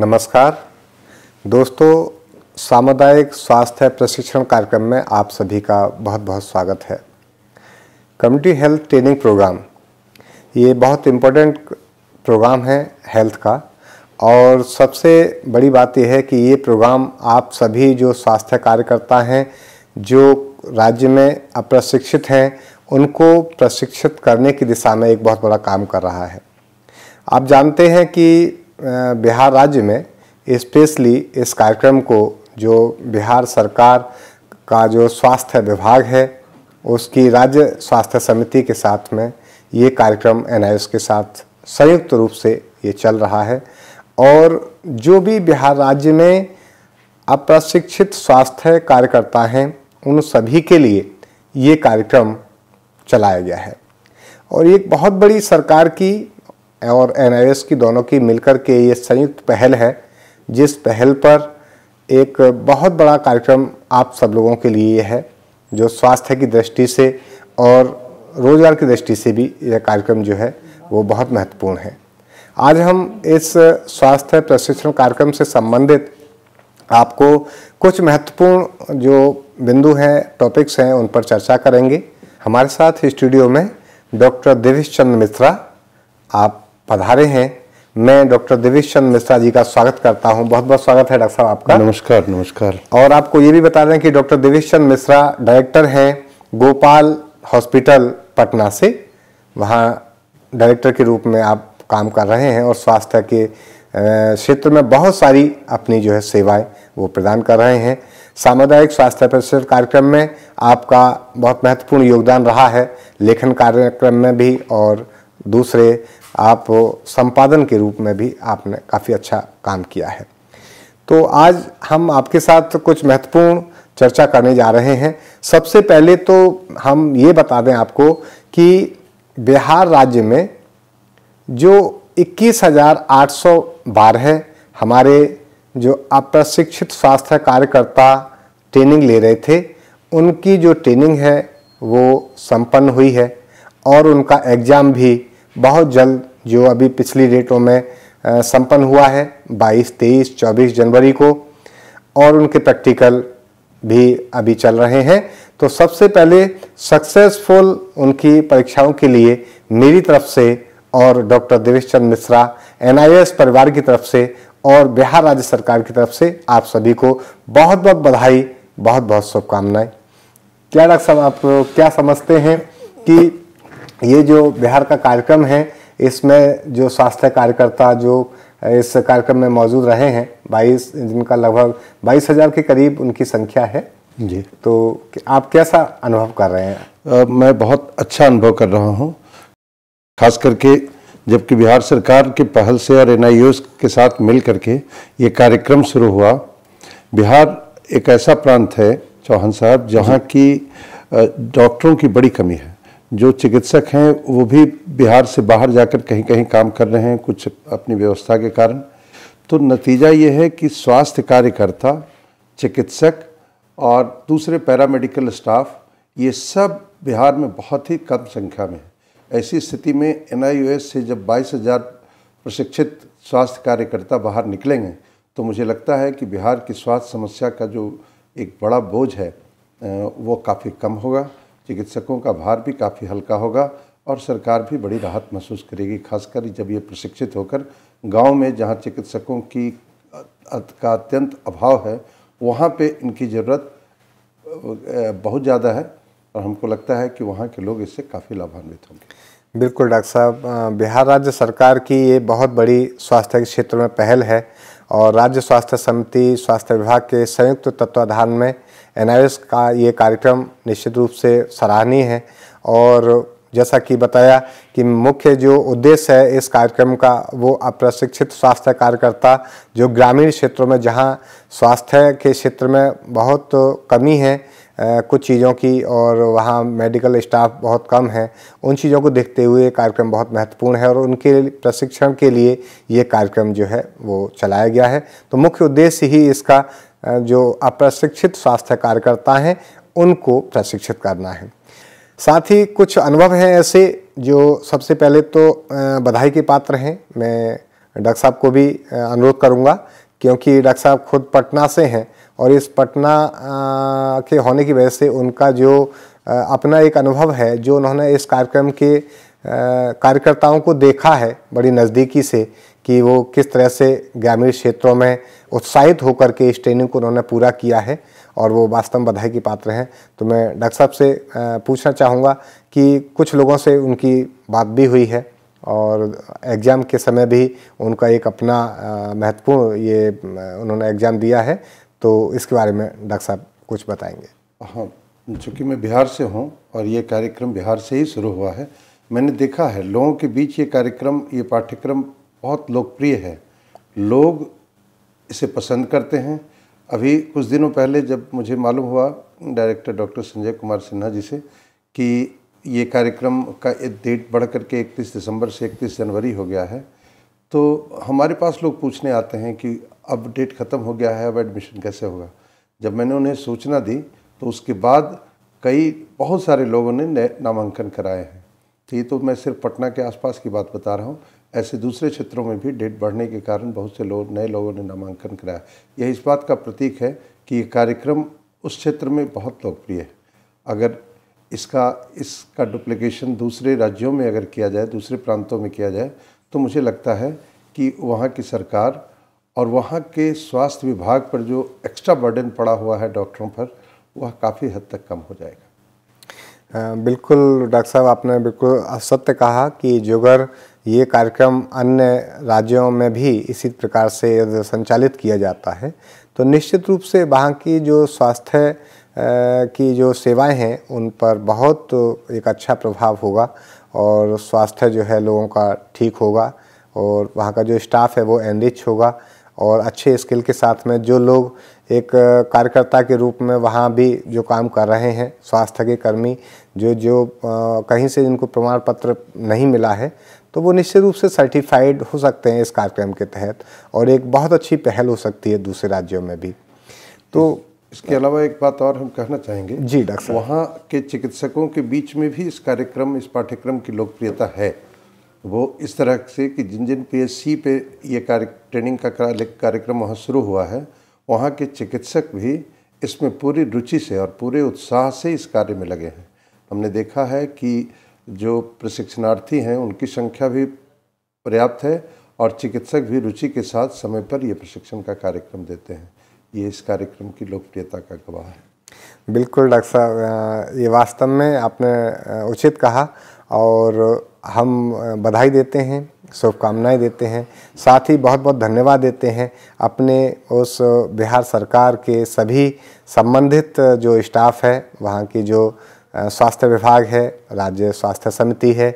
नमस्कार दोस्तों सामुदायिक स्वास्थ्य प्रशिक्षण कार्यक्रम में आप सभी का बहुत बहुत स्वागत है कम्युनिटी हेल्थ ट्रेनिंग प्रोग्राम ये बहुत इम्पोर्टेंट प्रोग्राम है हेल्थ का और सबसे बड़ी बात यह है कि ये प्रोग्राम आप सभी जो स्वास्थ्य कार्यकर्ता हैं जो राज्य में अप्रशिक्षित हैं उनको प्रशिक्षित करने की दिशा में एक बहुत बड़ा काम कर रहा है आप जानते हैं कि बिहार राज्य में स्पेशली इस कार्यक्रम को जो बिहार सरकार का जो स्वास्थ्य विभाग है उसकी राज्य स्वास्थ्य समिति के साथ में ये कार्यक्रम एन के साथ संयुक्त रूप से ये चल रहा है और जो भी बिहार राज्य में अप्रशिक्षित स्वास्थ्य कार्यकर्ता हैं उन सभी के लिए ये कार्यक्रम चलाया गया है और एक बहुत बड़ी सरकार की और एन की दोनों की मिलकर के ये संयुक्त पहल है जिस पहल पर एक बहुत बड़ा कार्यक्रम आप सब लोगों के लिए है जो स्वास्थ्य की दृष्टि से और रोज़गार की दृष्टि से भी यह कार्यक्रम जो है वो बहुत महत्वपूर्ण है आज हम इस स्वास्थ्य प्रशिक्षण कार्यक्रम से संबंधित आपको कुछ महत्वपूर्ण जो बिंदु हैं टॉपिक्स हैं उन पर चर्चा करेंगे हमारे साथ स्टूडियो में डॉक्टर देवेश चंद्र मिश्रा आप पधारे हैं मैं डॉक्टर देवेश चंद मिश्रा जी का स्वागत करता हूं बहुत बहुत स्वागत है डॉक्टर साहब आपका नमस्कार नमस्कार और आपको ये भी बता दें कि डॉक्टर देवेश चंद मिश्रा डायरेक्टर हैं गोपाल हॉस्पिटल पटना से वहाँ डायरेक्टर के रूप में आप काम कर रहे हैं और स्वास्थ्य के क्षेत्र में बहुत सारी अपनी जो है सेवाएं वो प्रदान कर रहे हैं सामुदायिक स्वास्थ्य परिषद कार्यक्रम में आपका बहुत महत्वपूर्ण योगदान रहा है लेखन कार्यक्रम में भी और दूसरे आप संपादन के रूप में भी आपने काफ़ी अच्छा काम किया है तो आज हम आपके साथ कुछ महत्वपूर्ण चर्चा करने जा रहे हैं सबसे पहले तो हम ये बता दें आपको कि बिहार राज्य में जो 21,800 बार है हमारे जो अप्रशिक्षित स्वास्थ्य कार्यकर्ता ट्रेनिंग ले रहे थे उनकी जो ट्रेनिंग है वो संपन्न हुई है और उनका एग्ज़ाम भी बहुत जल्द जो अभी पिछली डेटों में संपन्न हुआ है 22, 23, 24 जनवरी को और उनके प्रैक्टिकल भी अभी चल रहे हैं तो सबसे पहले सक्सेसफुल उनकी परीक्षाओं के लिए मेरी तरफ से और डॉक्टर देवेश चंद मिश्रा एन परिवार की तरफ से और बिहार राज्य सरकार की तरफ से आप सभी को बहुत बहुत बधाई बहुत बहुत शुभकामनाएं क्या डॉक्टर साहब आप क्या समझते हैं कि ये जो बिहार का कार्यक्रम है इसमें जो स्वास्थ्य कार्यकर्ता जो इस कार्यक्रम में मौजूद रहे हैं 22 जिनका लगभग बाईस हज़ार के करीब उनकी संख्या है जी तो आप कैसा अनुभव कर रहे हैं आ, मैं बहुत अच्छा अनुभव कर रहा हूँ खास करके जबकि बिहार सरकार के पहल से और एन के साथ मिल करके ये कार्यक्रम शुरू हुआ बिहार एक ऐसा प्रांत है चौहान साहब जहाँ की डॉक्टरों की बड़ी कमी है जो चिकित्सक हैं वो भी बिहार से बाहर जाकर कहीं कहीं काम कर रहे हैं कुछ अपनी व्यवस्था के कारण तो नतीजा ये है कि स्वास्थ्य कार्यकर्ता चिकित्सक और दूसरे पैरामेडिकल स्टाफ ये सब बिहार में बहुत ही कम संख्या में है ऐसी स्थिति में एन से जब बाईस हज़ार प्रशिक्षित स्वास्थ्य कार्यकर्ता बाहर निकलेंगे तो मुझे लगता है कि बिहार की स्वास्थ्य समस्या का जो एक बड़ा बोझ है वो काफ़ी कम होगा चिकित्सकों का भार भी काफ़ी हल्का होगा और सरकार भी बड़ी राहत महसूस करेगी खासकर जब ये प्रशिक्षित होकर गांव में जहां चिकित्सकों की का अत्यंत अभाव है वहां पे इनकी ज़रूरत बहुत ज़्यादा है और हमको लगता है कि वहाँ के लोग इससे काफ़ी लाभान्वित होंगे बिल्कुल डॉक्टर साहब बिहार राज्य सरकार की ये बहुत बड़ी स्वास्थ्य के क्षेत्र में पहल है और राज्य स्वास्थ्य समिति स्वास्थ्य विभाग के संयुक्त तत्वाधान में एन का ये कार्यक्रम निश्चित रूप से सराहनीय है और जैसा कि बताया कि मुख्य जो उद्देश्य है इस कार्यक्रम का वो अप्रशिक्षित स्वास्थ्य कार्यकर्ता जो ग्रामीण क्षेत्रों में जहाँ स्वास्थ्य के क्षेत्र में बहुत कमी है कुछ चीज़ों की और वहाँ मेडिकल स्टाफ बहुत कम है उन चीज़ों को देखते हुए कार्यक्रम बहुत महत्वपूर्ण है और उनके प्रशिक्षण के लिए ये कार्यक्रम जो है वो चलाया गया है तो मुख्य उद्देश्य ही इसका जो अप्रशिक्षित स्वास्थ्य कार्यकर्ता हैं उनको प्रशिक्षित करना है साथ ही कुछ अनुभव हैं ऐसे जो सबसे पहले तो बधाई के पात्र हैं मैं डॉक्टर साहब को भी अनुरोध करूंगा क्योंकि डॉक्टर साहब खुद पटना से हैं और इस पटना के होने की वजह से उनका जो अपना एक अनुभव है जो उन्होंने इस कार्यक्रम के कार्यकर्ताओं को देखा है बड़ी नज़दीकी से कि वो किस तरह से ग्रामीण क्षेत्रों में उत्साहित होकर के इस ट्रेनिंग को उन्होंने पूरा किया है और वो वास्तव में बधाई के पात्र हैं तो मैं डॉक्टर साहब से पूछना चाहूँगा कि कुछ लोगों से उनकी बात भी हुई है और एग्ज़ाम के समय भी उनका एक अपना महत्वपूर्ण ये उन्होंने एग्ज़ाम दिया है तो इसके बारे में डॉक्टर साहब कुछ बताएंगे हाँ चूँकि मैं बिहार से हूँ और ये कार्यक्रम बिहार से ही शुरू हुआ है मैंने देखा है लोगों के बीच ये कार्यक्रम ये पाठ्यक्रम बहुत लोकप्रिय है लोग इसे पसंद करते हैं अभी कुछ दिनों पहले जब मुझे मालूम हुआ डायरेक्टर डॉक्टर संजय कुमार सिन्हा जी से कि ये कार्यक्रम का डेट बढ़ करके 31 दिसंबर से 31 जनवरी हो गया है तो हमारे पास लोग पूछने आते हैं कि अब डेट ख़त्म हो गया है अब एडमिशन कैसे होगा जब मैंने उन्हें सूचना दी तो उसके बाद कई बहुत सारे लोगों ने नामांकन कराए हैं तो ये तो मैं सिर्फ पटना के आसपास की बात बता रहा हूँ ऐसे दूसरे क्षेत्रों में भी डेट बढ़ने के कारण बहुत से लोग नए लोगों ने नामांकन कराया यह इस बात का प्रतीक है कि ये कार्यक्रम उस क्षेत्र में बहुत लोकप्रिय है अगर इसका इसका डुप्लीकेशन दूसरे राज्यों में अगर किया जाए दूसरे प्रांतों में किया जाए तो मुझे लगता है कि वहाँ की सरकार और वहाँ के स्वास्थ्य विभाग पर जो एक्स्ट्रा बर्डन पड़ा हुआ है डॉक्टरों पर वह काफ़ी हद तक कम हो जाएगा बिल्कुल डॉक्टर साहब आपने बिल्कुल सत्य कहा कि जोगर ये कार्यक्रम अन्य राज्यों में भी इसी प्रकार से संचालित किया जाता है तो निश्चित रूप से वहाँ की जो स्वास्थ्य की जो सेवाएं हैं उन पर बहुत एक अच्छा प्रभाव होगा और स्वास्थ्य जो है लोगों का ठीक होगा और वहाँ का जो स्टाफ है वो एनरिच होगा और अच्छे स्किल के साथ में जो लोग एक कार्यकर्ता के रूप में वहाँ भी जो काम कर रहे हैं स्वास्थ्य के कर्मी जो जो कहीं से इनको प्रमाण पत्र नहीं मिला है तो वो निश्चित रूप से सर्टिफाइड हो सकते हैं इस कार्यक्रम के तहत और एक बहुत अच्छी पहल हो सकती है दूसरे राज्यों में भी तो इसके अलावा एक बात और हम कहना चाहेंगे जी डॉक्टर वहाँ के चिकित्सकों के बीच में भी इस कार्यक्रम इस पाठ्यक्रम की लोकप्रियता है वो इस तरह से कि जिन जिन सी पे ये कार्य ट्रेनिंग का कार्यक्रम वहाँ शुरू हुआ है वहाँ के चिकित्सक भी इसमें पूरी रुचि से और पूरे उत्साह से इस कार्य में लगे हैं हमने देखा है कि जो प्रशिक्षणार्थी हैं उनकी संख्या भी पर्याप्त है और चिकित्सक भी रुचि के साथ समय पर ये प्रशिक्षण का कार्यक्रम देते हैं ये इस कार्यक्रम की लोकप्रियता का गवाह है बिल्कुल डॉक्टर साहब ये वास्तव में आपने उचित कहा और हम बधाई देते हैं शुभकामनाएं देते हैं साथ ही बहुत बहुत धन्यवाद देते हैं अपने उस बिहार सरकार के सभी संबंधित जो स्टाफ है वहाँ की जो स्वास्थ्य विभाग है राज्य स्वास्थ्य समिति है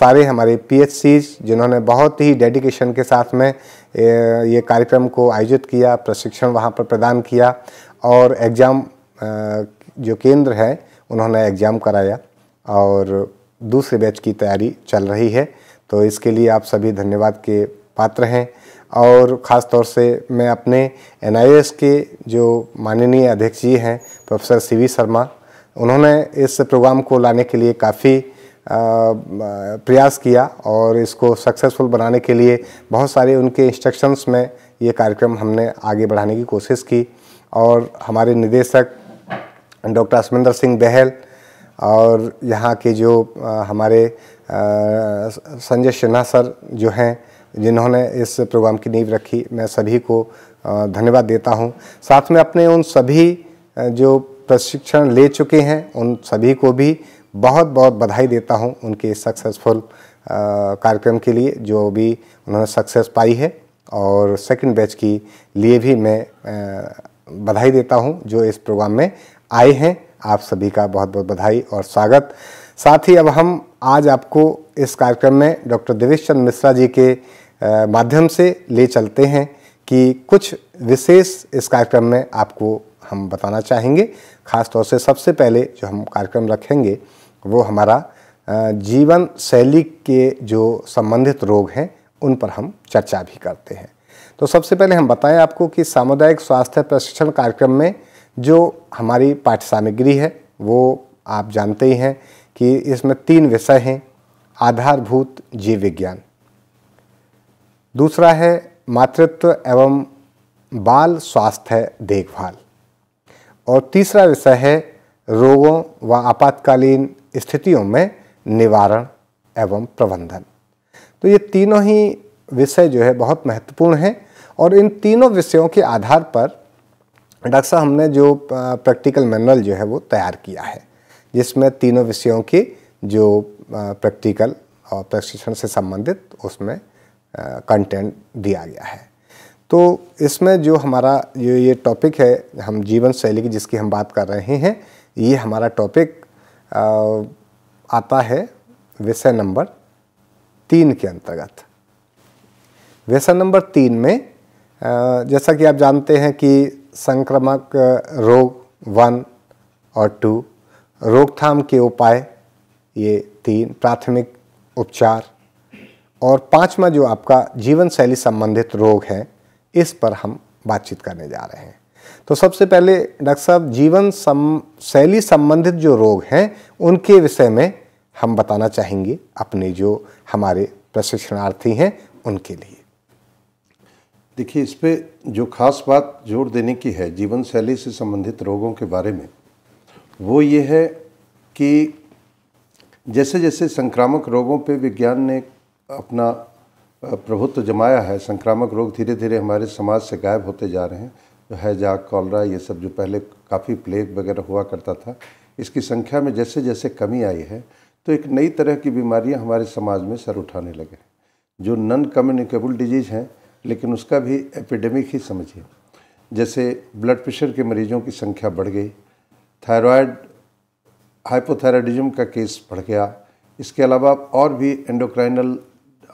सारे हमारे पीएचसीज जिन्होंने बहुत ही डेडिकेशन के साथ में ये कार्यक्रम को आयोजित किया प्रशिक्षण वहाँ पर प्रदान किया और एग्ज़ाम जो केंद्र है उन्होंने एग्ज़ाम कराया और दूसरे बैच की तैयारी चल रही है तो इसके लिए आप सभी धन्यवाद के पात्र हैं और ख़ास तौर से मैं अपने एन के जो माननीय अध्यक्ष जी हैं प्रोफेसर सी शर्मा उन्होंने इस प्रोग्राम को लाने के लिए काफ़ी प्रयास किया और इसको सक्सेसफुल बनाने के लिए बहुत सारे उनके इंस्ट्रक्शंस में ये कार्यक्रम हमने आगे बढ़ाने की कोशिश की और हमारे निदेशक डॉक्टर असमिंदर सिंह बहल और यहाँ के जो हमारे संजय सिन्हा सर जो हैं जिन्होंने इस प्रोग्राम की नींव रखी मैं सभी को धन्यवाद देता हूँ साथ में अपने उन सभी जो प्रशिक्षण ले चुके हैं उन सभी को भी बहुत बहुत बधाई देता हूं उनके सक्सेसफुल कार्यक्रम के लिए जो भी उन्होंने सक्सेस पाई है और सेकंड बैच की लिए भी मैं बधाई देता हूं जो इस प्रोग्राम में आए हैं आप सभी का बहुत बहुत बधाई और स्वागत साथ ही अब हम आज आपको इस कार्यक्रम में डॉक्टर देवेश चंद मिश्रा जी के माध्यम से ले चलते हैं कि कुछ विशेष इस कार्यक्रम में आपको हम बताना चाहेंगे खासतौर से सबसे पहले जो हम कार्यक्रम रखेंगे वो हमारा जीवन शैली के जो संबंधित रोग हैं उन पर हम चर्चा भी करते हैं तो सबसे पहले हम बताएं आपको कि सामुदायिक स्वास्थ्य प्रशिक्षण कार्यक्रम में जो हमारी पाठ्य सामग्री है वो आप जानते ही हैं कि इसमें तीन विषय हैं आधारभूत जीव विज्ञान दूसरा है मातृत्व एवं बाल स्वास्थ्य देखभाल और तीसरा विषय है रोगों व आपातकालीन स्थितियों में निवारण एवं प्रबंधन तो ये तीनों ही विषय जो है बहुत महत्वपूर्ण हैं और इन तीनों विषयों के आधार पर डॉक्टर साहब हमने जो प्रैक्टिकल मैनुअल जो है वो तैयार किया है जिसमें तीनों विषयों के जो प्रैक्टिकल और प्रशिक्षण से संबंधित उसमें कंटेंट दिया गया है तो इसमें जो हमारा ये ये टॉपिक है हम जीवन शैली की जिसकी हम बात कर रहे हैं ये हमारा टॉपिक आता है विषय नंबर तीन के अंतर्गत विषय नंबर तीन में जैसा कि आप जानते हैं कि संक्रमक रोग वन और टू रोकथाम के उपाय ये तीन प्राथमिक उपचार और पांचवा जो आपका जीवन शैली संबंधित रोग है इस पर हम बातचीत करने जा रहे हैं तो सबसे पहले डॉक्टर साहब जीवन सम शैली संबंधित जो रोग हैं उनके विषय में हम बताना चाहेंगे अपने जो हमारे प्रशिक्षणार्थी हैं उनके लिए देखिए इस पर जो खास बात जोर देने की है जीवन शैली से संबंधित रोगों के बारे में वो ये है कि जैसे जैसे संक्रामक रोगों पे विज्ञान ने अपना प्रभुत्व जमाया है संक्रामक रोग धीरे धीरे हमारे समाज से गायब होते जा रहे हैं जो हैजाग कॉलरा ये सब जो पहले काफ़ी प्लेग वगैरह हुआ करता था इसकी संख्या में जैसे जैसे कमी आई है तो एक नई तरह की बीमारियां हमारे समाज में सर उठाने लगे जो नन कम्युनिकेबल डिजीज़ हैं लेकिन उसका भी एपिडेमिक ही समझिए जैसे ब्लड प्रेशर के मरीजों की संख्या बढ़ गई थायराइड हाइपोथायराइडिज्म का केस बढ़ गया इसके अलावा और भी एंडोक्राइनल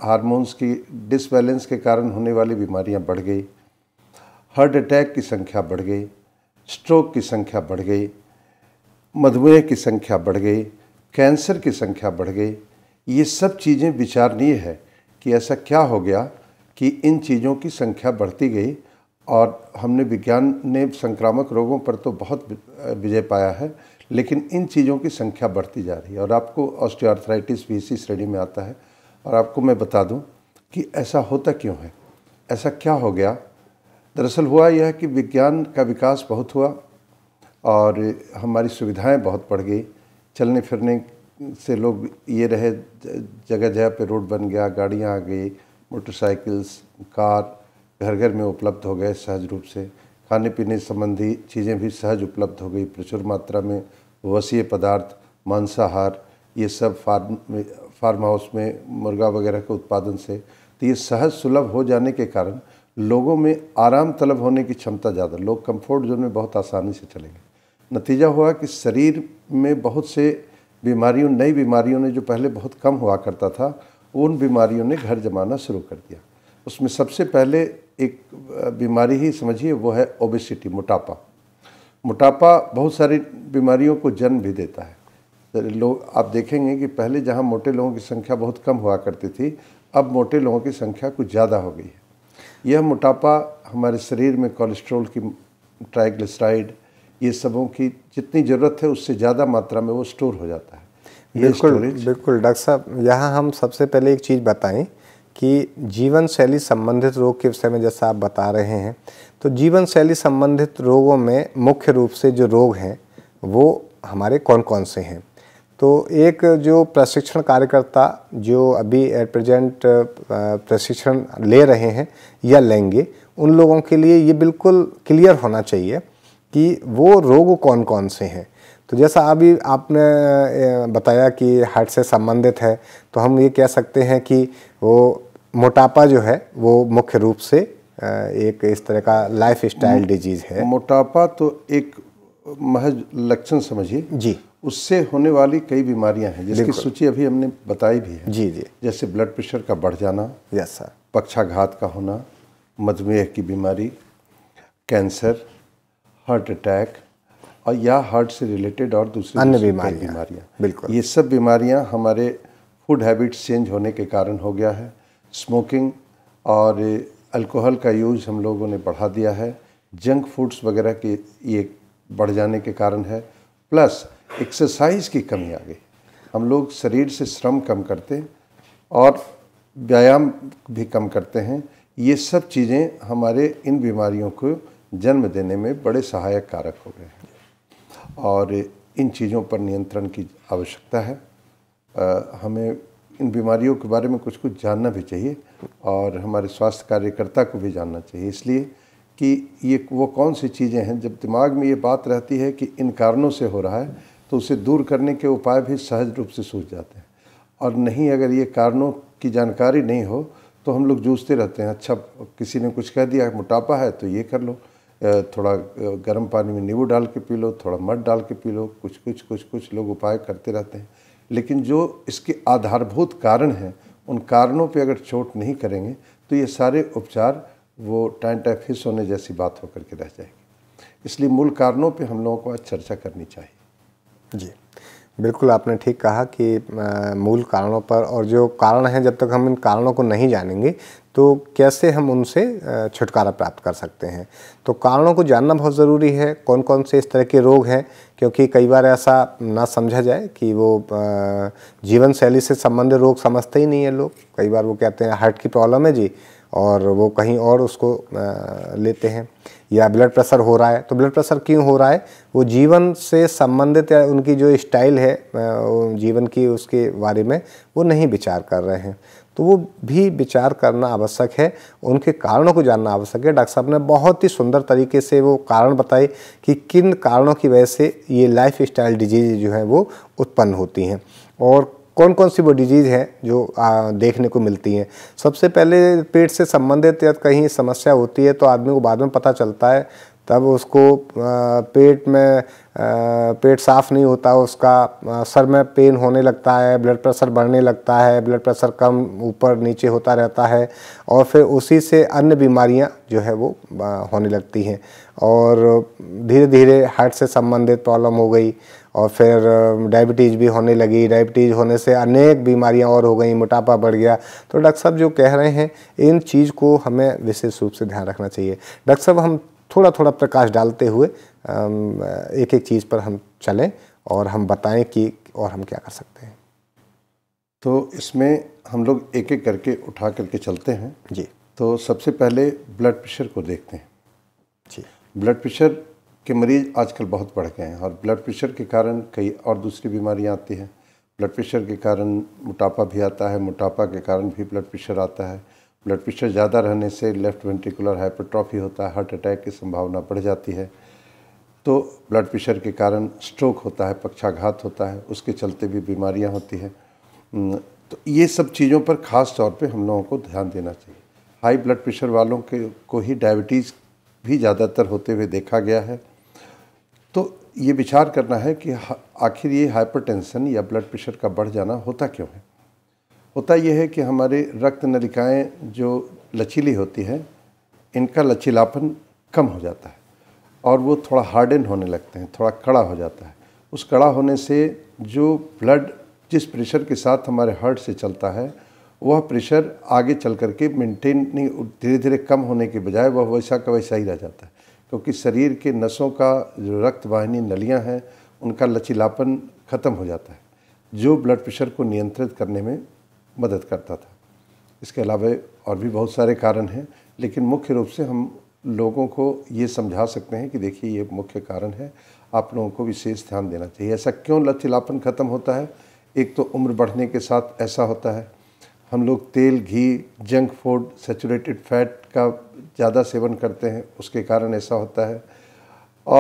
हार्मोन्स की डिसबैलेंस के कारण होने वाली बीमारियां बढ़ गई हार्ट अटैक की संख्या बढ़ गई स्ट्रोक की संख्या बढ़ गई मधुमेह की संख्या बढ़ गई कैंसर की संख्या बढ़ गई ये सब चीज़ें विचारनीय है कि ऐसा क्या हो गया कि इन चीज़ों की संख्या बढ़ती गई और हमने विज्ञान ने संक्रामक रोगों पर तो बहुत विजय पाया है लेकिन इन चीज़ों की संख्या बढ़ती जा रही है और आपको ऑस्टियोआर्थराइटिस भी इसी श्रेणी में आता है और आपको मैं बता दूं कि ऐसा होता क्यों है ऐसा क्या हो गया दरअसल हुआ यह कि विज्ञान का विकास बहुत हुआ और हमारी सुविधाएं बहुत बढ़ गई चलने फिरने से लोग ये रहे जगह जगह पे रोड बन गया गाड़ियाँ आ गई मोटरसाइकिल्स कार घर घर में उपलब्ध हो गए सहज रूप से खाने पीने संबंधी चीज़ें भी सहज उपलब्ध हो गई प्रचुर मात्रा में वसीय पदार्थ मांसाहार ये सब फार्म फार्म हाउस में मुर्गा वगैरह के उत्पादन से तो ये सहज सुलभ हो जाने के कारण लोगों में आराम तलब होने की क्षमता ज़्यादा लोग कंफर्ट जोन में बहुत आसानी से चले गए नतीजा हुआ कि शरीर में बहुत से बीमारियों नई बीमारियों ने जो पहले बहुत कम हुआ करता था उन बीमारियों ने घर जमाना शुरू कर दिया उसमें सबसे पहले एक बीमारी ही समझिए वो है ओबेसिटी मोटापा मोटापा बहुत सारी बीमारियों को जन्म भी देता है लोग आप देखेंगे कि पहले जहाँ मोटे लोगों की संख्या बहुत कम हुआ करती थी अब मोटे लोगों की संख्या कुछ ज़्यादा हो गई है यह मोटापा हमारे शरीर में कोलेस्ट्रोल की ट्राइग्लिसराइड ये सबों की जितनी ज़रूरत है उससे ज़्यादा मात्रा में वो स्टोर हो जाता है बिल्कुल बिल्कुल डॉक्टर साहब यहाँ हम सबसे पहले एक चीज़ बताएं कि जीवन शैली संबंधित रोग के विषय में जैसा आप बता रहे हैं तो जीवन शैली संबंधित रोगों में मुख्य रूप से जो रोग हैं वो हमारे कौन कौन से हैं तो एक जो प्रशिक्षण कार्यकर्ता जो अभी एट प्रेजेंट प्रशिक्षण ले रहे हैं या लेंगे उन लोगों के लिए ये बिल्कुल क्लियर होना चाहिए कि वो रोग कौन कौन से हैं तो जैसा अभी आपने बताया कि हार्ट से संबंधित है तो हम ये कह सकते हैं कि वो मोटापा जो है वो मुख्य रूप से एक इस तरह का लाइफ स्टाइल डिजीज़ है मोटापा तो एक महज लक्षण समझिए जी उससे होने वाली कई बीमारियां हैं जिसकी सूची अभी हमने बताई भी है जी जी जैसे ब्लड प्रेशर का बढ़ जाना यस सर पक्षाघात का होना मधुमेह की बीमारी कैंसर हार्ट अटैक और या हार्ट से रिलेटेड और दूसरी अन्य बीमारियां बीमारियां बिल्कुल ये सब बीमारियां हमारे फूड हैबिट्स चेंज होने के कारण हो गया है स्मोकिंग और अल्कोहल का यूज़ हम लोगों ने बढ़ा दिया है जंक फूड्स वगैरह के ये बढ़ जाने के कारण है प्लस एक्सरसाइज की कमी आ गई हम लोग शरीर से श्रम कम करते हैं और व्यायाम भी कम करते हैं ये सब चीज़ें हमारे इन बीमारियों को जन्म देने में बड़े सहायक कारक हो गए हैं और इन चीज़ों पर नियंत्रण की आवश्यकता है आ, हमें इन बीमारियों के बारे में कुछ कुछ जानना भी चाहिए और हमारे स्वास्थ्य कार्यकर्ता को भी जानना चाहिए इसलिए कि ये वो कौन सी चीज़ें हैं जब दिमाग में ये बात रहती है कि इन कारणों से हो रहा है तो उसे दूर करने के उपाय भी सहज रूप से सूझ जाते हैं और नहीं अगर ये कारणों की जानकारी नहीं हो तो हम लोग जूझते रहते हैं अच्छा किसी ने कुछ कह दिया मोटापा है तो ये कर लो थोड़ा गर्म पानी में नींबू डाल के पी लो थोड़ा मठ डाल के पी लो कुछ कुछ कुछ कुछ लोग उपाय करते रहते हैं लेकिन जो इसके आधारभूत कारण हैं उन कारणों पे अगर चोट नहीं करेंगे तो ये सारे उपचार वो टाइम टाइफिस होने जैसी बात होकर के रह जाएगी इसलिए मूल कारणों पे हम लोगों को आज चर्चा करनी चाहिए जी बिल्कुल आपने ठीक कहा कि मूल कारणों पर और जो कारण हैं जब तक हम इन कारणों को नहीं जानेंगे तो कैसे हम उनसे छुटकारा प्राप्त कर सकते हैं तो कारणों को जानना बहुत ज़रूरी है कौन कौन से इस तरह के रोग हैं क्योंकि कई बार ऐसा ना समझा जाए कि वो जीवन शैली से संबंधित रोग समझते ही नहीं है लोग कई बार वो कहते हैं हार्ट की प्रॉब्लम है जी और वो कहीं और उसको लेते हैं या ब्लड प्रेशर हो रहा है तो ब्लड प्रेशर क्यों हो रहा है वो जीवन से संबंधित या उनकी जो स्टाइल है जीवन की उसके बारे में वो नहीं विचार कर रहे हैं तो वो भी विचार करना आवश्यक है उनके कारणों को जानना आवश्यक है डॉक्टर साहब ने बहुत ही सुंदर तरीके से वो कारण बताए कि किन कारणों की वजह से ये लाइफ स्टाइल डिजीज जो है वो उत्पन्न होती हैं और कौन कौन सी वो डिजीज़ हैं जो आ, देखने को मिलती हैं सबसे पहले पेट से संबंधित या कहीं समस्या होती है तो आदमी को बाद में पता चलता है तब उसको पेट में पेट साफ़ नहीं होता उसका सर में पेन होने लगता है ब्लड प्रेशर बढ़ने लगता है ब्लड प्रेशर कम ऊपर नीचे होता रहता है और फिर उसी से अन्य बीमारियां जो है वो होने लगती हैं और धीरे धीरे हार्ट से संबंधित प्रॉब्लम हो गई और फिर डायबिटीज़ भी होने लगी डायबिटीज़ होने से अनेक बीमारियां और हो गई मोटापा बढ़ गया तो डॉक्टर साहब जो कह रहे हैं इन चीज़ को हमें विशेष रूप से ध्यान रखना चाहिए डॉक्टर साहब हम थोड़ा थोड़ा प्रकाश डालते हुए एक एक चीज़ पर हम चलें और हम बताएं कि और हम क्या कर सकते हैं तो इसमें हम लोग एक एक करके उठा करके चलते हैं जी तो सबसे पहले ब्लड प्रेशर को देखते हैं जी ब्लड प्रेशर के मरीज़ आजकल बहुत बढ़ गए हैं और ब्लड प्रेशर के कारण कई और दूसरी बीमारियां आती हैं ब्लड प्रेशर के कारण मोटापा भी आता है मोटापा के कारण भी ब्लड प्रेशर आता है ब्लड प्रेशर ज़्यादा रहने से लेफ़्ट वेंट्रिकुलर हाइपरट्रॉफी होता है हार्ट अटैक की संभावना बढ़ जाती है तो ब्लड प्रेशर के कारण स्ट्रोक होता है पक्षाघात होता है उसके चलते भी बीमारियां होती हैं तो ये सब चीज़ों पर ख़ास तौर पे हम लोगों को ध्यान देना चाहिए हाई ब्लड प्रेशर वालों के को ही डायबिटीज़ भी ज़्यादातर होते हुए देखा गया है तो ये विचार करना है कि आखिर ये हाइपरटेंशन या ब्लड प्रेशर का बढ़ जाना होता क्यों है होता यह है कि हमारे रक्त नलिकाएं जो लचीली होती हैं इनका लचीलापन कम हो जाता है और वो थोड़ा हार्डन होने लगते हैं थोड़ा कड़ा हो जाता है उस कड़ा होने से जो ब्लड जिस प्रेशर के साथ हमारे हार्ट से चलता है वह प्रेशर आगे चल कर के मेनटेन नहीं धीरे धीरे कम होने के बजाय वह वैसा का वैसा ही रह जाता है क्योंकि शरीर के नसों का जो रक्त वाहिनी नलियाँ हैं उनका लचीलापन ख़त्म हो जाता है जो ब्लड प्रेशर को नियंत्रित करने में मदद करता था इसके अलावा और भी बहुत सारे कारण हैं लेकिन मुख्य रूप से हम लोगों को ये समझा सकते हैं कि देखिए ये मुख्य कारण है आप लोगों को विशेष ध्यान देना चाहिए ऐसा क्यों लचीलापन ख़त्म होता है एक तो उम्र बढ़ने के साथ ऐसा होता है हम लोग तेल घी जंक फूड सेचूरेटेड फैट का ज़्यादा सेवन करते हैं उसके कारण ऐसा होता है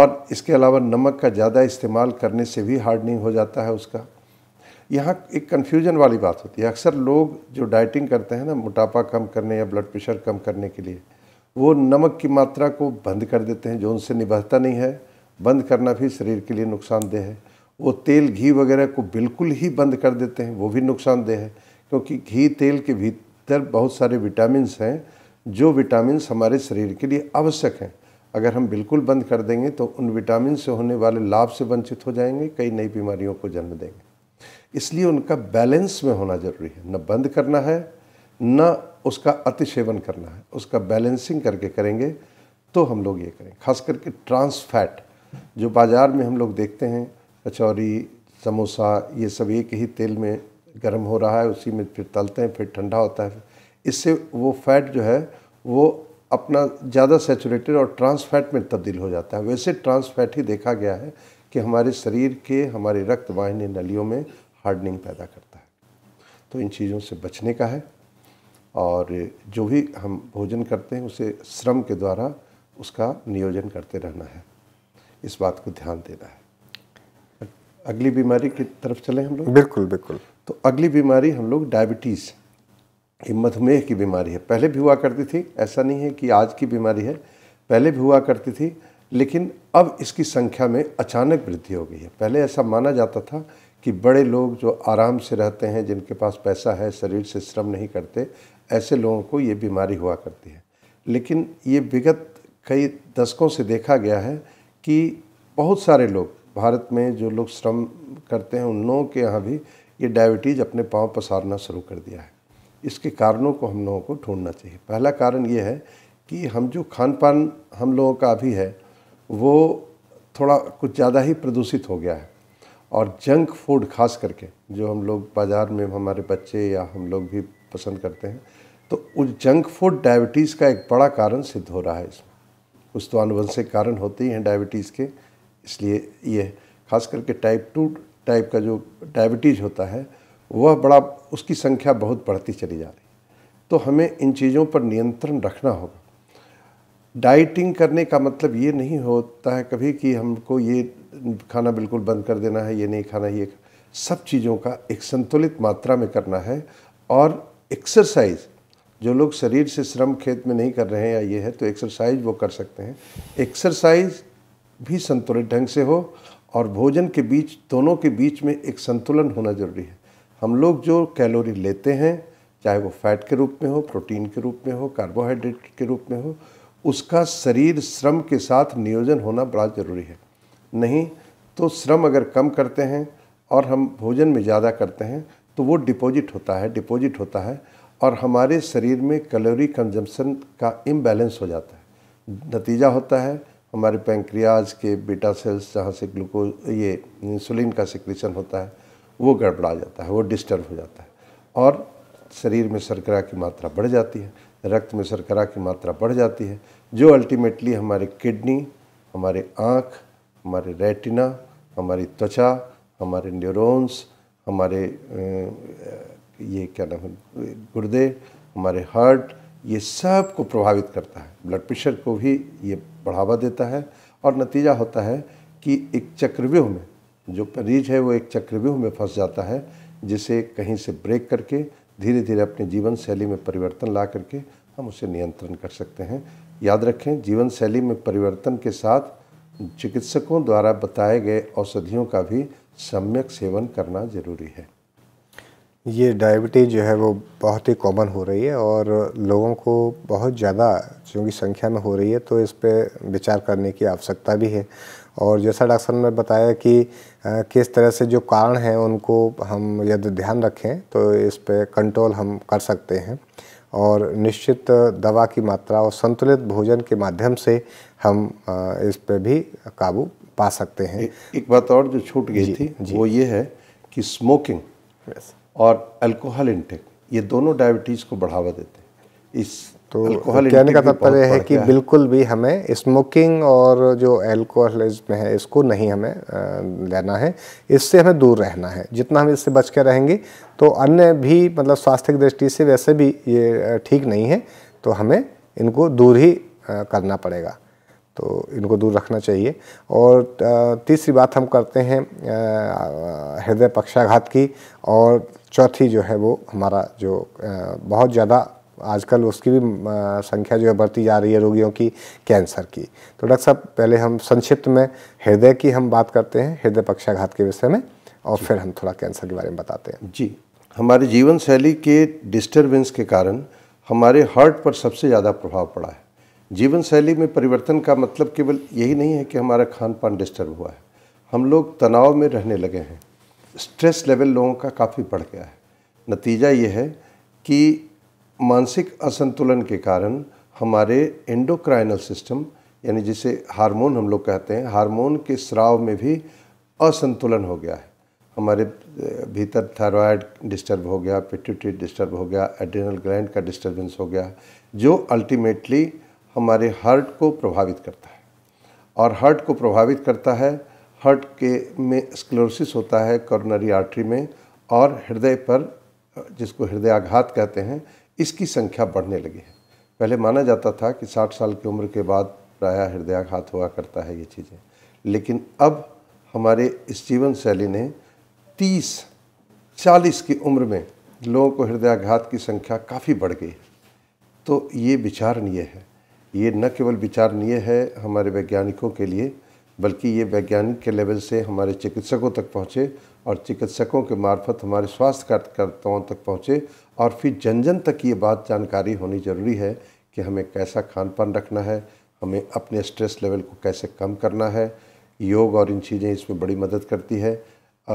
और इसके अलावा नमक का ज़्यादा इस्तेमाल करने से भी हार्डनिंग हो जाता है उसका यहाँ एक कन्फ्यूजन वाली बात होती है अक्सर लोग जो डाइटिंग करते हैं ना मोटापा कम करने या ब्लड प्रेशर कम करने के लिए वो नमक की मात्रा को बंद कर देते हैं जो उनसे निभाता नहीं है बंद करना भी शरीर के लिए नुकसानदेह है वो तेल घी वगैरह को बिल्कुल ही बंद कर देते हैं वो भी नुकसानदेह है क्योंकि घी तेल के भीतर बहुत सारे विटामिन हैं जो विटामिन हमारे शरीर के लिए आवश्यक हैं अगर हम बिल्कुल बंद कर देंगे तो उन विटामिन से होने वाले लाभ से वंचित हो जाएंगे कई नई बीमारियों को जन्म देंगे इसलिए उनका बैलेंस में होना ज़रूरी है न बंद करना है न उसका अति सेवन करना है उसका बैलेंसिंग करके करेंगे तो हम लोग ये करें खास करके ट्रांस फैट जो बाज़ार में हम लोग देखते हैं कचौरी समोसा ये सब एक ही तेल में गर्म हो रहा है उसी में फिर तलते हैं फिर ठंडा होता है इससे वो फैट जो है वो अपना ज़्यादा सेचूरेटेड और ट्रांस फैट में तब्दील हो जाता है वैसे ट्रांस फैट ही देखा गया है कि हमारे शरीर के हमारे रक्त वाहिनी नलियों में हार्डनिंग पैदा करता है तो इन चीज़ों से बचने का है और जो भी हम भोजन करते हैं उसे श्रम के द्वारा उसका नियोजन करते रहना है इस बात को ध्यान देना है अगली बीमारी की तरफ चलें हम लोग बिल्कुल बिल्कुल तो अगली बीमारी हम लोग डायबिटीज़ ये मधुमेह की बीमारी है पहले भी हुआ करती थी ऐसा नहीं है कि आज की बीमारी है पहले भी हुआ करती थी लेकिन अब इसकी संख्या में अचानक वृद्धि हो गई है पहले ऐसा माना जाता था कि बड़े लोग जो आराम से रहते हैं जिनके पास पैसा है शरीर से श्रम नहीं करते ऐसे लोगों को ये बीमारी हुआ करती है लेकिन ये विगत कई दशकों से देखा गया है कि बहुत सारे लोग भारत में जो लोग श्रम करते हैं उन लोगों के यहाँ भी ये डायबिटीज़ अपने पाँव पसारना शुरू कर दिया है इसके कारणों को हम लोगों को ढूंढना चाहिए पहला कारण ये है कि हम जो खान पान हम लोगों का अभी है वो थोड़ा कुछ ज़्यादा ही प्रदूषित हो गया है और जंक फूड खास करके जो हम लोग बाज़ार में हमारे बच्चे या हम लोग भी पसंद करते हैं तो उस जंक फूड डायबिटीज़ का एक बड़ा कारण सिद्ध हो रहा है इसमें कुछ तो आनुवंशिक कारण होते ही हैं डायबिटीज़ के इसलिए ये खास करके टाइप टू टाइप का जो डायबिटीज़ होता है वह बड़ा उसकी संख्या बहुत बढ़ती चली जा रही तो हमें इन चीज़ों पर नियंत्रण रखना होगा डाइटिंग करने का मतलब ये नहीं होता है कभी कि हमको ये खाना बिल्कुल बंद कर देना है ये नहीं खाना ये सब चीज़ों का एक संतुलित मात्रा में करना है और एक्सरसाइज जो लोग शरीर से श्रम खेत में नहीं कर रहे हैं या ये है तो एक्सरसाइज वो कर सकते हैं एक्सरसाइज भी संतुलित ढंग से हो और भोजन के बीच दोनों के बीच में एक संतुलन होना ज़रूरी है हम लोग जो कैलोरी लेते हैं चाहे वो फैट के रूप में हो प्रोटीन के रूप में हो कार्बोहाइड्रेट के रूप में हो उसका शरीर श्रम के साथ नियोजन होना बड़ा ज़रूरी है नहीं तो श्रम अगर कम करते हैं और हम भोजन में ज़्यादा करते हैं तो वो डिपॉजिट होता है डिपॉजिट होता है और हमारे शरीर में कैलोरी कंजम्पशन का इम्बैलेंस हो जाता है नतीजा होता है हमारे पेंक्रियाज के बीटा सेल्स जहाँ से ग्लूकोज ये इंसुलिन का सिक्रेशन होता है वो गड़बड़ा जाता है वो डिस्टर्ब हो जाता है और शरीर में शर्करा की मात्रा बढ़ जाती है रक्त में शर्करा की मात्रा बढ़ जाती है जो अल्टीमेटली हमारे किडनी हमारे आँख हमारे रेटिना हमारी त्वचा हमारे न्यूरोन्स हमारे ये क्या नाम है गुर्दे हमारे हार्ट ये सब को प्रभावित करता है ब्लड प्रेशर को भी ये बढ़ावा देता है और नतीजा होता है कि एक चक्रव्यूह में जो मरीज है वो एक चक्रव्यूह में फंस जाता है जिसे कहीं से ब्रेक करके धीरे धीरे अपने जीवन शैली में परिवर्तन ला करके हम उसे नियंत्रण कर सकते हैं याद रखें जीवन शैली में परिवर्तन के साथ चिकित्सकों द्वारा बताए गए औषधियों का भी सम्यक सेवन करना जरूरी है ये डायबिटीज़ जो है वो बहुत ही कॉमन हो रही है और लोगों को बहुत ज़्यादा चूँकि संख्या में हो रही है तो इस पर विचार करने की आवश्यकता भी है और जैसा डॉक्टर ने बताया कि आ, किस तरह से जो कारण हैं उनको हम यदि ध्यान रखें तो इस पर कंट्रोल हम कर सकते हैं और निश्चित दवा की मात्रा और संतुलित भोजन के माध्यम से हम आ, इस पर भी काबू पा सकते हैं ए, एक बात और जो छूट गई थी जी. वो ये है कि स्मोकिंग yes. और अल्कोहल इंटेक ये दोनों डायबिटीज़ को बढ़ावा देते हैं इस तो कहने का तात्पर्य है कि बिल्कुल भी हमें स्मोकिंग और जो एल्कोहलिज्म है इसको नहीं हमें लेना है इससे हमें दूर रहना है जितना हम इससे बच कर रहेंगे तो अन्य भी मतलब स्वास्थ्य की दृष्टि से वैसे भी ये ठीक नहीं है तो हमें इनको दूर ही करना पड़ेगा तो इनको दूर रखना चाहिए और तीसरी बात हम करते हैं हृदय पक्षाघात की और चौथी जो है वो हमारा जो बहुत ज़्यादा आजकल उसकी भी संख्या जो है बढ़ती जा रही है रोगियों की कैंसर की तो डॉक्टर साहब पहले हम संक्षिप्त में हृदय की हम बात करते हैं हृदय पक्षाघात के विषय में और फिर हम थोड़ा कैंसर के बारे में बताते हैं जी हमारे जीवन शैली के डिस्टर्बेंस के कारण हमारे हार्ट पर सबसे ज़्यादा प्रभाव पड़ा है जीवन शैली में परिवर्तन का मतलब केवल यही नहीं है कि हमारा खान पान डिस्टर्ब हुआ है हम लोग तनाव में रहने लगे हैं स्ट्रेस लेवल लोगों का काफ़ी बढ़ गया है नतीजा ये है कि मानसिक असंतुलन के कारण हमारे एंडोक्राइनल सिस्टम यानी जिसे हार्मोन हम लोग कहते हैं हार्मोन के स्राव में भी असंतुलन हो गया है हमारे भीतर थायराइड डिस्टर्ब हो गया पिट्यूटरी डिस्टर्ब हो गया एड्रिनल ग्लैंड का डिस्टर्बेंस हो गया जो अल्टीमेटली हमारे हार्ट को प्रभावित करता है और हार्ट को प्रभावित करता है हार्ट के में स्क्लोसिस होता है कॉर्नरी आर्टरी में और हृदय पर जिसको हृदय आघात कहते हैं इसकी संख्या बढ़ने लगी है पहले माना जाता था कि 60 साल की उम्र के बाद प्रायः हृदयाघात हुआ करता है ये चीज़ें लेकिन अब हमारे इस जीवन शैली ने 30 40 की उम्र में लोगों को हृदयाघात की संख्या काफ़ी बढ़ गई है तो ये विचारणीय है ये न केवल विचारणीय है हमारे वैज्ञानिकों के लिए बल्कि ये वैज्ञानिक के लेवल से हमारे चिकित्सकों तक पहुँचे और चिकित्सकों के मार्फत हमारे स्वास्थ्य कार्यकर्ताओं तक पहुँचे और फिर जन जन तक ये बात जानकारी होनी ज़रूरी है कि हमें कैसा खान पान रखना है हमें अपने स्ट्रेस लेवल को कैसे कम करना है योग और इन चीज़ें इसमें बड़ी मदद करती है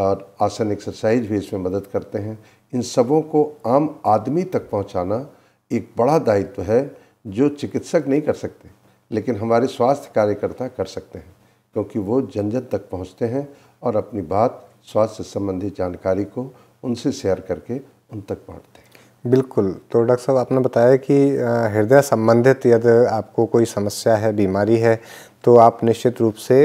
और आसन एक्सरसाइज भी इसमें मदद करते हैं इन सबों को आम आदमी तक पहुंचाना एक बड़ा दायित्व है जो चिकित्सक नहीं कर सकते लेकिन हमारे स्वास्थ्य कार्यकर्ता कर सकते हैं क्योंकि वो जन जन तक पहुँचते हैं और अपनी बात स्वास्थ्य संबंधी जानकारी को उनसे शेयर करके उन तक पहुँचते हैं बिल्कुल तो डॉक्टर साहब आपने बताया कि हृदय संबंधित यदि आपको कोई समस्या है बीमारी है तो आप निश्चित रूप से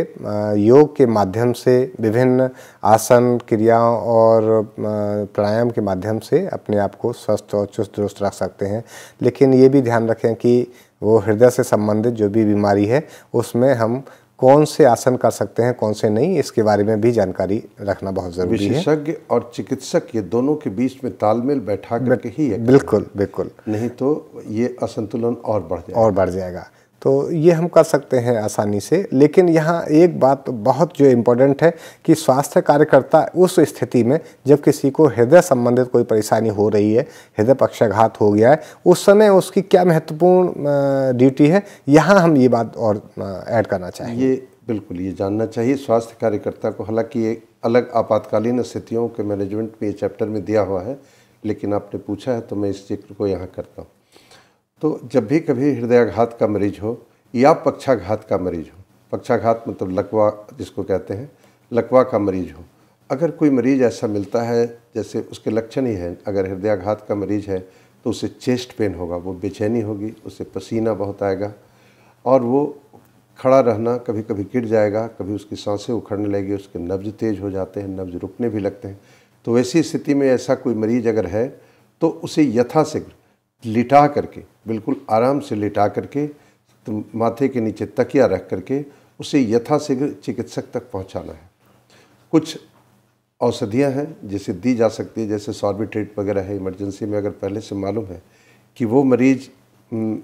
योग के माध्यम से विभिन्न आसन क्रियाओं और प्राणायाम के माध्यम से अपने आप को स्वस्थ और चुस्त दुरुस्त रख सकते हैं लेकिन ये भी ध्यान रखें कि वो हृदय से संबंधित जो भी बीमारी है उसमें हम कौन से आसन कर सकते हैं कौन से नहीं इसके बारे में भी जानकारी रखना बहुत जरूरी है विशेषज्ञ और चिकित्सक ये दोनों के बीच में तालमेल बैठा करके ही है बिल्कुल बिल्कुल नहीं तो ये असंतुलन और बढ़ जाएगा और बढ़ जाएगा तो ये हम कर सकते हैं आसानी से लेकिन यहाँ एक बात बहुत जो इम्पोर्टेंट है कि स्वास्थ्य कार्यकर्ता उस स्थिति में जब किसी को हृदय संबंधित कोई परेशानी हो रही है हृदय पक्षाघात हो गया है उस समय उसकी क्या महत्वपूर्ण ड्यूटी है यहाँ हम ये बात और ऐड करना चाहिए ये बिल्कुल ये जानना चाहिए स्वास्थ्य कार्यकर्ता को हालांकि ये अलग आपातकालीन स्थितियों के मैनेजमेंट में ये चैप्टर में दिया हुआ है लेकिन आपने पूछा है तो मैं इस जिक्र को यहाँ करता हूँ तो जब भी कभी हृदयाघात का मरीज हो या पक्षाघात का मरीज हो पक्षाघात मतलब लकवा जिसको कहते हैं लकवा का मरीज हो अगर कोई मरीज ऐसा मिलता है जैसे उसके लक्षण ही हैं अगर हृदयाघात का मरीज है तो उसे चेस्ट पेन होगा वो बेचैनी होगी उसे पसीना बहुत आएगा और वो खड़ा रहना कभी कभी गिर जाएगा कभी उसकी सांसें उखड़ने लगेगी उसके नब्ज तेज हो जाते हैं नब्ज रुकने भी लगते हैं तो वैसी स्थिति में ऐसा कोई मरीज अगर है तो उसे यथाशीघ्र लिटा करके बिल्कुल आराम से लिटा करके तो माथे के नीचे तकिया रख करके उसे यथाशीघ्र चिकित्सक तक पहुंचाना है कुछ औषधियां हैं जिसे दी जा सकती है जैसे सॉर्बिट्रेट वगैरह है इमरजेंसी में अगर पहले से मालूम है कि वो मरीज़ हम्म,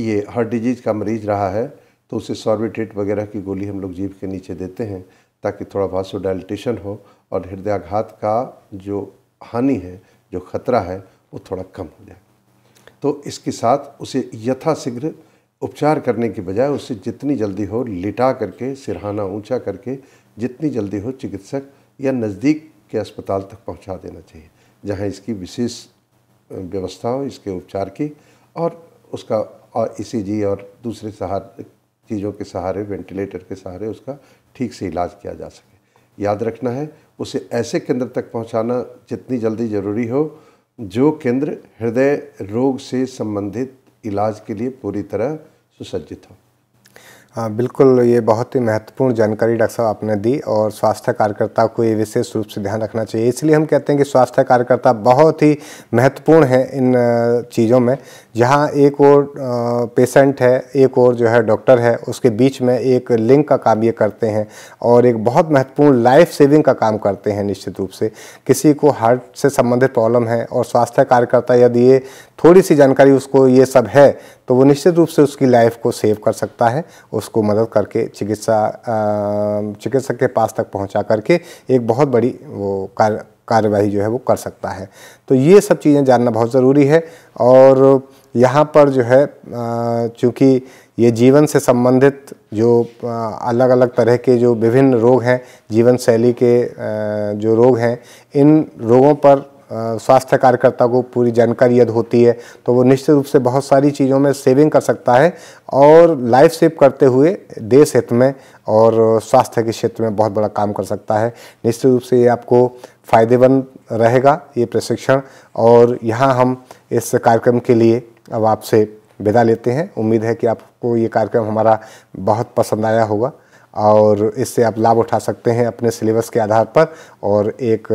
ये हार्ट डिजीज़ का मरीज़ रहा है तो उसे सॉर्बिट्रेट वगैरह की गोली हम लोग जीभ के नीचे देते हैं ताकि थोड़ा वासोडाइलिटेशन हो और हृदयाघात का जो हानि है जो खतरा है वो थोड़ा कम हो जाए तो इसके साथ उसे यथाशीघ्र उपचार करने के बजाय उसे जितनी जल्दी हो लिटा करके सिरहाना ऊंचा करके जितनी जल्दी हो चिकित्सक या नज़दीक के अस्पताल तक पहुंचा देना चाहिए जहां इसकी विशेष व्यवस्था हो इसके उपचार की और उसका और ई e और दूसरे सहार चीज़ों के सहारे वेंटिलेटर के सहारे उसका ठीक से इलाज किया जा सके याद रखना है उसे ऐसे केंद्र तक पहुंचाना जितनी जल्दी ज़रूरी हो जो केंद्र हृदय रोग से संबंधित इलाज के लिए पूरी तरह सुसज्जित हो हाँ, बिल्कुल ये बहुत ही महत्वपूर्ण जानकारी डॉक्टर साहब आपने दी और स्वास्थ्य कार्यकर्ता को ये विशेष रूप से ध्यान रखना चाहिए इसलिए हम कहते हैं कि स्वास्थ्य कार्यकर्ता बहुत ही महत्वपूर्ण है इन चीज़ों में जहाँ एक और पेशेंट है एक और जो है डॉक्टर है उसके बीच में एक लिंक का काम ये करते हैं और एक बहुत महत्वपूर्ण लाइफ सेविंग का काम करते हैं निश्चित रूप से किसी को हार्ट से संबंधित प्रॉब्लम है और स्वास्थ्य कार्यकर्ता यदि ये थोड़ी सी जानकारी उसको ये सब है तो वो निश्चित रूप से उसकी लाइफ को सेव कर सकता है उसको मदद करके चिकित्सा चिकित्सक के पास तक पहुंचा करके एक बहुत बड़ी वो कार्य कार्यवाही जो है वो कर सकता है तो ये सब चीज़ें जानना बहुत ज़रूरी है और यहाँ पर जो है चूँकि ये जीवन से संबंधित जो अलग अलग तरह के जो विभिन्न रोग हैं जीवन शैली के जो रोग हैं इन रोगों पर स्वास्थ्य कार्यकर्ता को पूरी जानकारी यदि होती है तो वो निश्चित रूप से बहुत सारी चीज़ों में सेविंग कर सकता है और लाइफ सेव करते हुए देश हित में और स्वास्थ्य के क्षेत्र में बहुत बड़ा काम कर सकता है निश्चित रूप से ये आपको फ़ायदेमंद रहेगा ये प्रशिक्षण और यहाँ हम इस कार्यक्रम के लिए अब आपसे विदा लेते हैं उम्मीद है कि आपको ये कार्यक्रम हमारा बहुत पसंद आया होगा और इससे आप लाभ उठा सकते हैं अपने सिलेबस के आधार पर और एक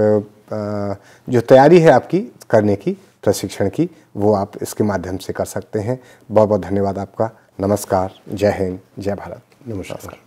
जो तैयारी है आपकी करने की प्रशिक्षण की वो आप इसके माध्यम से कर सकते हैं बहुत बहुत धन्यवाद आपका नमस्कार जय हिंद जय भारत नमस्कार